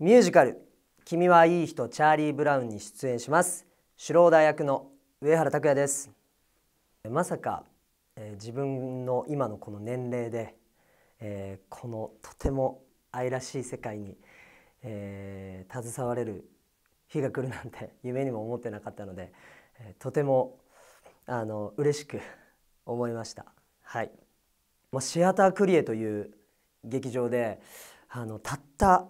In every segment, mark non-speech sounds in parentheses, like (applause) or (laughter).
ミュージカル「君はいい人チャーリー・ブラウン」に出演しますシュローダー役の上原拓也ですまさか、えー、自分の今のこの年齢で、えー、このとても愛らしい世界に、えー、携われる日が来るなんて夢にも思ってなかったので、えとてもあの嬉しく思いました。はい、もうシアタークリエという劇場であのたった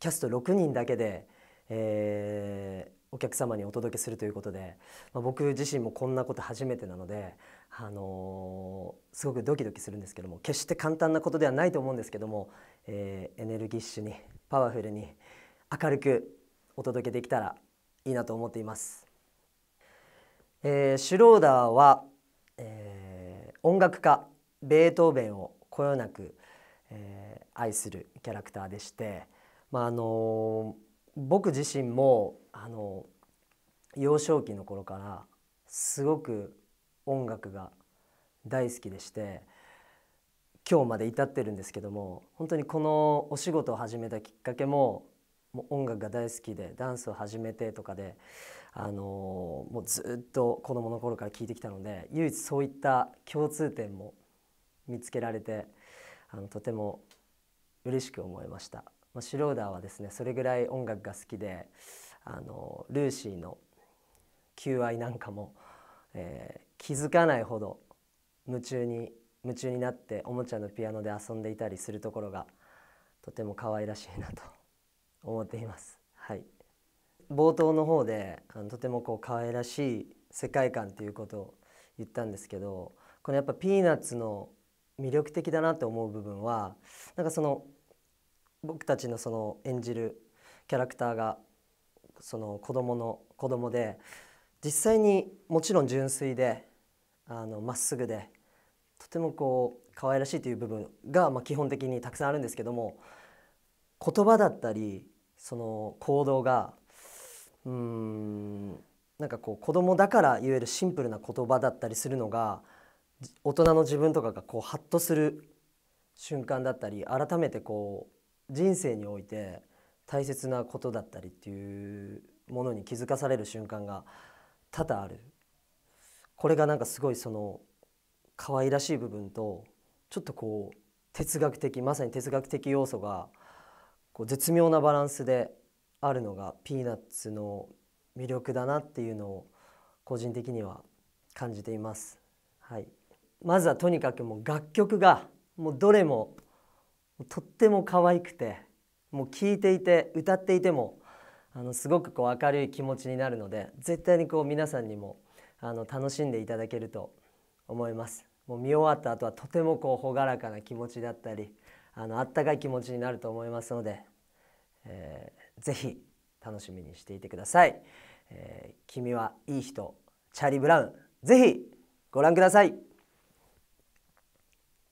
キャスト6人だけで、えー、お客様にお届けするということで、まあ、僕自身もこんなこと初めてなので、あのー、すごくドキドキするんですけども決して簡単なことではないと思うんですけども、えー、エネルギッシュにパワフルに明るくお届けできたらいいなと思っています。えー、シュローダーは、えー、音楽家ベートーベンをこよなく、えー、愛するキャラクターでして。まあ、あの僕自身もあの幼少期の頃からすごく音楽が大好きでして今日まで至ってるんですけども本当にこのお仕事を始めたきっかけももう音楽が大好きでダンスを始めてとかで、あのもうずっと子どもの頃から聴いてきたので唯一そういった共通点も見つけられてあのとても嬉しく思いました。まあ、シュローダーはですねそれぐらい音楽が好きであのルーシーの求愛なんかも、えー、気づかないほど夢中に夢中になっておもちゃのピアノで遊んでいたりするところがとても可愛らしいなと (laughs) 思っています。はい、冒頭の方であのとてもこう可愛らしい世界観ということを言ったんですけどこのやっぱピーナッツの魅力的だなと思う部分はなんかその僕たちのその演じるキャラクターがその子供の子供で実際にもちろん純粋でまっすぐでとてもこう可愛らしいという部分が、まあ、基本的にたくさんあるんですけども言葉だったりその行動がうんなんかこう子供だから言えるシンプルな言葉だったりするのが大人の自分とかがこうハッとする瞬間だったり改めてこう人生において大切なことだったりっていうものに気づかされる瞬間が多々あるこれがなんかすごいその可愛らしい部分とちょっとこう哲学的まさに哲学的要素がこう絶妙なバランスであるのがピーナッツの魅力だなっていうのを個人的には感じています。はい、まずはとにかくもう楽曲がもうどれもとっても可愛くてもう聴いていて歌っていてもあのすごくこう明るい気持ちになるので絶対にこう皆さんにもあの楽しんでいただけると思います。もう見終わった後はとてもこう朗らかな気持ちだったりあの温かい気持ちになると思いますので、えー、ぜひ楽しみにしていてください。えー、君はいい人チャーリー・ブラウンぜひご覧ください